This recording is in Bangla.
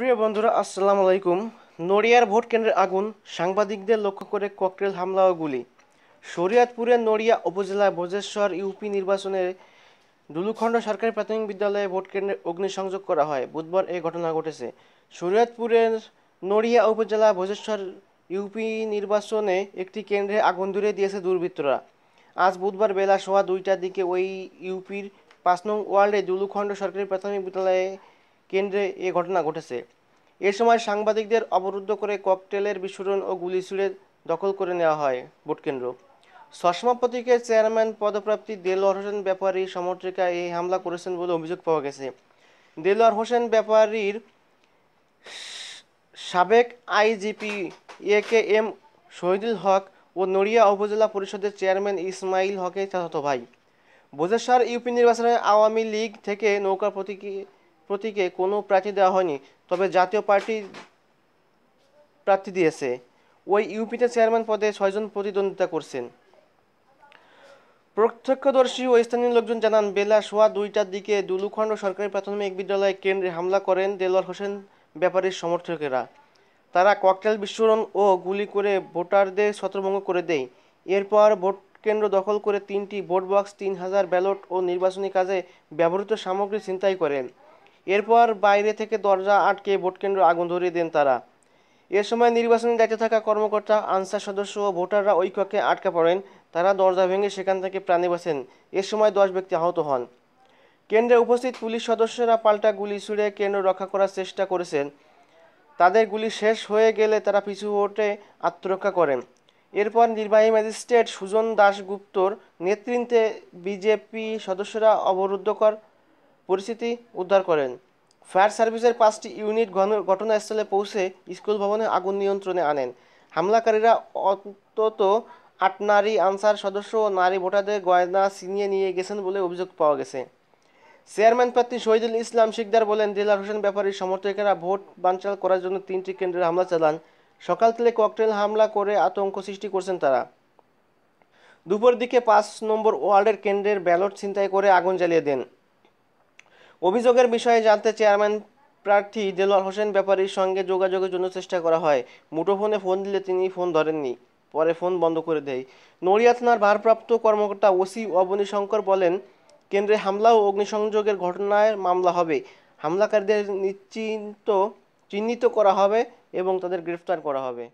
প্রিয় বন্ধুরা আসসালামু আলাইকুম নড়িয়ার ভোট কেন্দ্রের আগুন সাংবাদিকদের লক্ষ্য করে ককটেল হামলা ও গুলি শরিয়াতপুরের নড়িয়া উপজেলা বজেশ্বর ইউপি নির্বাচনের দুলুখণ্ড সরকারি প্রাথমিক বিদ্যালয়ে ভোট কেন্দ্রে অগ্নিসংযোগ করা হয় বুধবার এই ঘটনা ঘটেছে শরীয়তপুরের নড়িয়া উপজেলা ভোজেশ্বর ইউপি নির্বাচনে একটি কেন্দ্রে আগুন ধরে দিয়েছে দুর্বৃত্তরা আজ বুধবার বেলা সোয়া দুইটার দিকে ওই ইউপির পাঁচ নং ওয়ার্ল্ডে দুলুখণ্ড সরকারি প্রাথমিক বিদ্যালয়ে কেন্দ্রে এ ঘটনা ঘটেছে এ সময় সাংবাদিকদের অবরুদ্ধ করে ককটেলের বিস্ফোরণ ও গুলি ছুড়ে দখল করে নেওয়া হয় ভোটকেন্দ্র সশমা প্রতীকের চেয়ারম্যান পদপ্রাপ্তি দেলোয়ার হোসেন ব্যাপারী সমর্থিকা এই হামলা করেছেন বলে অভিযোগ পাওয়া গেছে দেলোয়ার হোসেন ব্যাপারীর সাবেক IGP A K M Shahidul Haque ও নড়িয়া উপজেলা পরিষদের চেয়ারম্যান ইসমাইল হকের চাচাতো ভাই বোঝেশ্বর ইউপি নির্বাচনে আওয়ামী লীগ থেকে নৌকা প্রতীকী প্রতীকে কোনো প্রার্থী দেওয়া হয়নি তবে জাতীয় পার্টি প্রার্থী দিয়েছে ওই ইউপিতে চেয়ারম্যান পদে ছয়জন প্রতিদ্বন্দ্বিতা করছেন প্রত্যক্ষদর্শী ও স্থানীয় লোকজন জানান বেলা সোয়া দুইটার দিকে দুলুখণ্ড সরকারি প্রাথমিক বিদ্যালয় কেন্দ্রে হামলা করেন দেলোয়ার হোসেন ব্যাপারীর সমর্থকেরা তারা ককটেল বিস্ফোরণ ও গুলি করে ভোটারদের ছত্রভঙ্গ করে দেয় এরপর ভোট কেন্দ্র দখল করে তিনটি ভোট বক্স তিন হাজার ব্যালট ও নির্বাচনী কাজে ব্যবহৃত সামগ্রী ছিনতাই করেন এরপর বাইরে থেকে দরজা আটকে ভোটকেন্দ্র আগুন ধরিয়ে দেন তারা এ সময় নির্বাচনী দায়িত্বে থাকা কর্মকর্তা আনসার সদস্য ও ভোটাররা ওই কক্ষে আটকা পড়েন তারা দরজা ভেঙে সেখান থেকে প্রাণে বাসেন এ সময় দশ ব্যক্তি আহত হন কেন্দ্রে উপস্থিত পুলিশ সদস্যরা পাল্টা গুলি ছুড়ে কেন্দ্র রক্ষা করার চেষ্টা করেছেন তাদের গুলি শেষ হয়ে গেলে তারা পিছু ওঠে আত্মরক্ষা করেন এরপর নির্বাহী ম্যাজিস্ট্রেট সুজন দাশগুপ্তর নেতৃত্বে বিজেপি সদস্যরা অবরুদ্ধকর পরিস্থিতি উদ্ধার করেন ফায়ার সার্ভিসের পাঁচটি ইউনিট ঘটনাস্থলে পৌঁছে স্কুল ভবনে আগুন নিয়ন্ত্রণে আনেন হামলাকারীরা অন্তত আট নারী আনসার সদস্য ও নারী ভোটারদের গয়না ছিনিয়ে নিয়ে গেছেন বলে অভিযোগ পাওয়া গেছে চেয়ারম্যান প্রার্থী শহীদুল ইসলাম শিকদার বলেন দিলার হোসেন ব্যাপারীর সমর্থকেরা ভোট বানচাল করার জন্য তিনটি কেন্দ্রে হামলা চালান সকাল থেকে ককটেল হামলা করে আতঙ্ক সৃষ্টি করছেন তারা দুপুর দিকে পাঁচ নম্বর ওয়ার্ডের কেন্দ্রের ব্যালট ছিনতাই করে আগুন জ্বালিয়ে দেন অভিযোগের বিষয়ে জানতে চেয়ারম্যান প্রার্থী দেলোয়ার হোসেন ব্যাপারীর সঙ্গে যোগাযোগের জন্য চেষ্টা করা হয় মুঠোফোনে ফোন দিলে তিনি ফোন ধরেননি পরে ফোন বন্ধ করে দেয় নড়িয়া থানার ভারপ্রাপ্ত কর্মকর্তা ওসি অবনী শঙ্কর বলেন কেন্দ্রে হামলা ও অগ্নিসংযোগের ঘটনায় মামলা হবে হামলাকারীদের নিশ্চিন্ত চিহ্নিত করা হবে এবং তাদের গ্রেফতার করা হবে